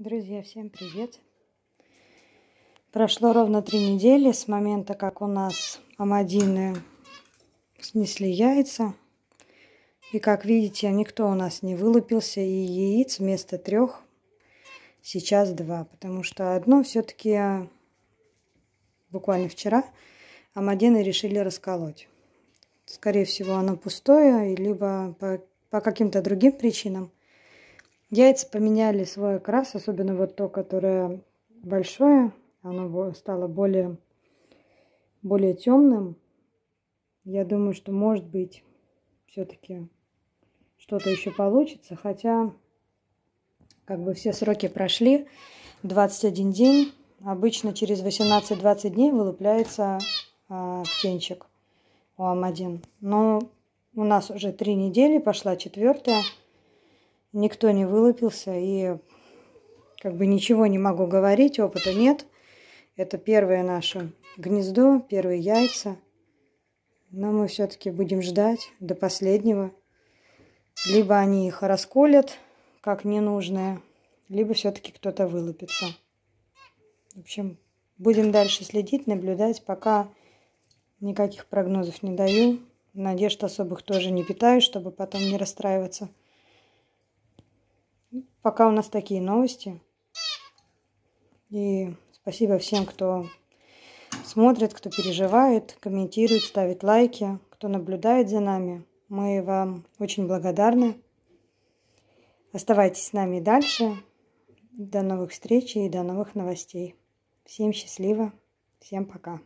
Друзья, всем привет! Прошло ровно три недели с момента, как у нас амадины снесли яйца. И как видите, никто у нас не вылупился, и яиц вместо трех сейчас два. Потому что одно все-таки буквально вчера амадины решили расколоть. Скорее всего, оно пустое, либо по, по каким-то другим причинам. Яйца поменяли свой окрас, особенно вот то, которое большое, оно стало более, более темным. Я думаю, что может быть все-таки что-то еще получится, хотя как бы все сроки прошли, 21 день, обычно через 18-20 дней вылупляется э, птенчик ОАМ-1. Но у нас уже три недели, пошла четвертая никто не вылупился, и как бы ничего не могу говорить, опыта нет. Это первое наше гнездо, первые яйца. Но мы все-таки будем ждать до последнего. Либо они их расколят, как ненужное, либо все-таки кто-то вылупится. В общем, будем дальше следить, наблюдать. Пока никаких прогнозов не даю. Надежд особых тоже не питаю, чтобы потом не расстраиваться. Пока у нас такие новости. И спасибо всем, кто смотрит, кто переживает, комментирует, ставит лайки, кто наблюдает за нами. Мы вам очень благодарны. Оставайтесь с нами дальше. До новых встреч и до новых новостей. Всем счастливо. Всем пока.